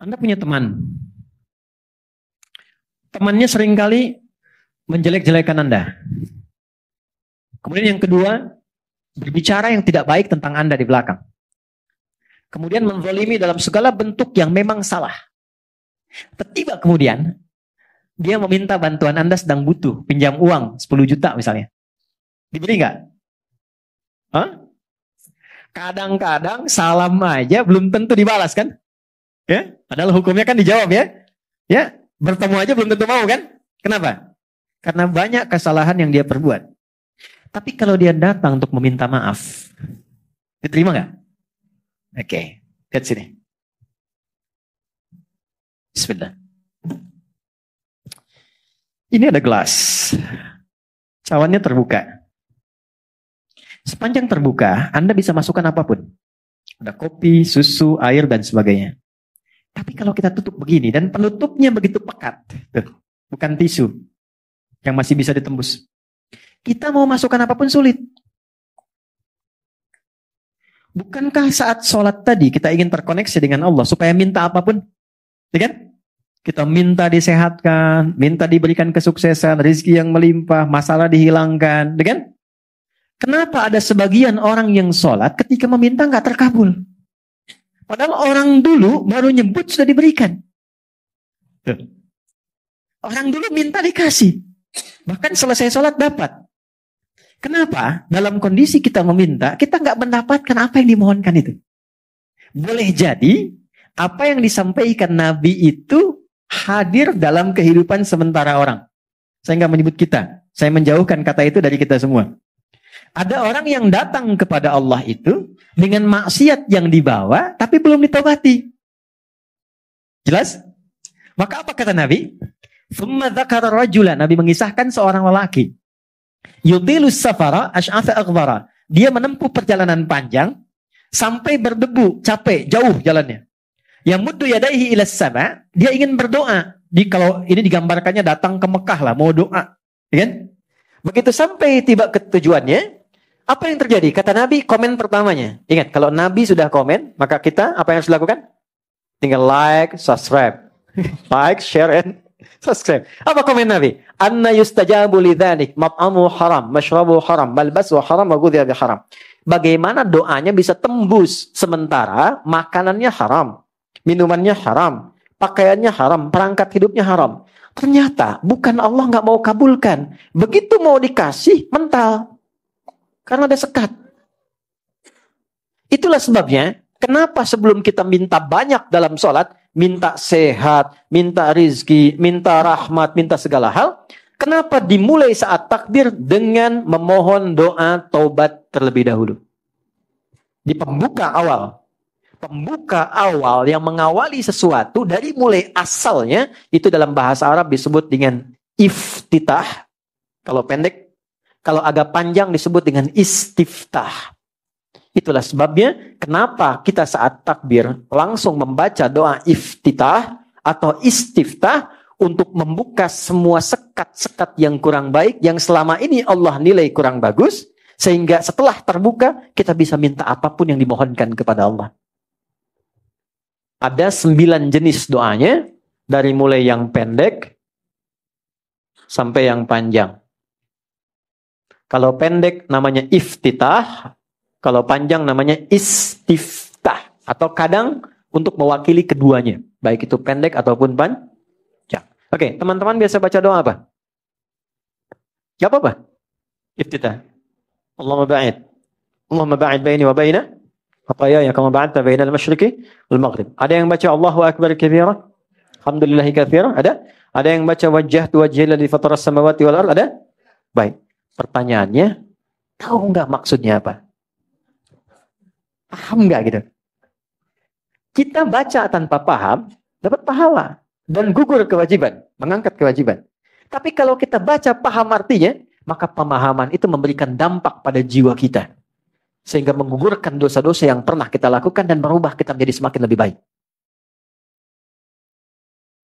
Anda punya teman. Temannya seringkali menjelek-jelekan Anda. Kemudian yang kedua, berbicara yang tidak baik tentang Anda di belakang. Kemudian menzolimi dalam segala bentuk yang memang salah. Tiba kemudian, dia meminta bantuan Anda sedang butuh, pinjam uang 10 juta misalnya. Dibeli nggak? Kadang-kadang salam aja belum tentu dibalas kan? Ya, padahal hukumnya kan dijawab ya. Ya, bertemu aja belum tentu mau kan? Kenapa? Karena banyak kesalahan yang dia perbuat. Tapi kalau dia datang untuk meminta maaf, diterima nggak? Oke, okay. lihat sini. Bismillah. Ini ada gelas. Cawannya terbuka. Sepanjang terbuka, Anda bisa masukkan apapun. Ada kopi, susu, air, dan sebagainya. Tapi kalau kita tutup begini dan penutupnya begitu pekat, bukan tisu yang masih bisa ditembus. Kita mau masukkan apapun sulit. Bukankah saat sholat tadi kita ingin terkoneksi dengan Allah supaya minta apapun? Ya Kita minta disehatkan, minta diberikan kesuksesan, rezeki yang melimpah, masalah dihilangkan. Ya Kenapa ada sebagian orang yang sholat ketika meminta nggak terkabul? Padahal orang dulu baru nyebut sudah diberikan. Ya. Orang dulu minta dikasih. Bahkan selesai sholat dapat. Kenapa? Dalam kondisi kita meminta, kita nggak mendapatkan apa yang dimohonkan itu. Boleh jadi, apa yang disampaikan Nabi itu hadir dalam kehidupan sementara orang. Saya nggak menyebut kita. Saya menjauhkan kata itu dari kita semua. Ada orang yang datang kepada Allah itu dengan maksiat yang dibawa tapi belum ditobati. Jelas? Maka apa kata Nabi? Nabi mengisahkan seorang lelaki. safara ash'atha Dia menempuh perjalanan panjang sampai berdebu, capek, jauh jalannya. Yang muddu yadaihi ilas sama, dia ingin berdoa. Di kalau ini digambarkannya datang ke Mekah lah, mau doa, ya kan? Begitu sampai tiba ke tujuannya, apa yang terjadi? Kata Nabi, komen pertamanya. Ingat, kalau Nabi sudah komen, maka kita apa yang harus dilakukan? Tinggal like, subscribe. like, share, and subscribe. Apa komen Nabi? Anna yustajabu lidhalik, mab'amu haram, mashrabu haram, balbasu haram, bi haram. Bagaimana doanya bisa tembus sementara makanannya haram, minumannya haram, pakaiannya haram, perangkat hidupnya haram. Ternyata bukan Allah nggak mau kabulkan. Begitu mau dikasih, mental. Karena ada sekat. Itulah sebabnya kenapa sebelum kita minta banyak dalam sholat, minta sehat, minta rizki, minta rahmat, minta segala hal, kenapa dimulai saat takbir dengan memohon doa taubat terlebih dahulu? Di pembuka awal, pembuka awal yang mengawali sesuatu dari mulai asalnya itu dalam bahasa Arab disebut dengan iftitah. Kalau pendek kalau agak panjang disebut dengan istiftah. Itulah sebabnya kenapa kita saat takbir langsung membaca doa iftitah atau istiftah untuk membuka semua sekat-sekat yang kurang baik yang selama ini Allah nilai kurang bagus sehingga setelah terbuka kita bisa minta apapun yang dimohonkan kepada Allah. Ada sembilan jenis doanya dari mulai yang pendek sampai yang panjang. Kalau pendek namanya iftitah, kalau panjang namanya istiftah atau kadang untuk mewakili keduanya, baik itu pendek ataupun panjang. Oke, teman-teman biasa baca doa apa? Gak apa-apa. Iftitah. Allahumma ba'id. Allahumma ba'id baini wa baina khatayaya kama ba'adta baina al-masyriqi wal maghrib. Ada yang baca Allahu akbar kabira? Alhamdulillahi katsira? Ada? Ada yang baca wajjahtu wajhi lil fataras samawati wal ard? Ada? Baik. Pertanyaannya, tahu nggak maksudnya apa? Paham nggak gitu? Kita baca tanpa paham, dapat pahala. Dan gugur kewajiban, mengangkat kewajiban. Tapi kalau kita baca paham artinya, maka pemahaman itu memberikan dampak pada jiwa kita. Sehingga menggugurkan dosa-dosa yang pernah kita lakukan dan merubah kita menjadi semakin lebih baik.